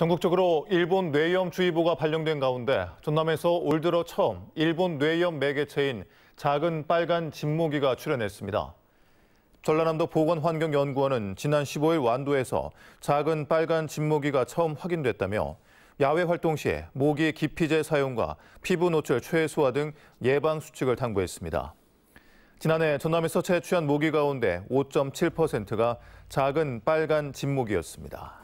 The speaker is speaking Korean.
전국적으로 일본 뇌염주의보가 발령된 가운데 전남에서 올 들어 처음 일본 뇌염 매개체인 작은 빨간 진모기가 출현했습니다. 전라남도 보건환경연구원은 지난 15일 완도에서 작은 빨간 진모기가 처음 확인됐다며 야외 활동 시에 모기 기피제 사용과 피부 노출 최소화 등 예방 수칙을 당부했습니다. 지난해 전남에서 채취한 모기 가운데 5.7%가 작은 빨간 진모기였습니다.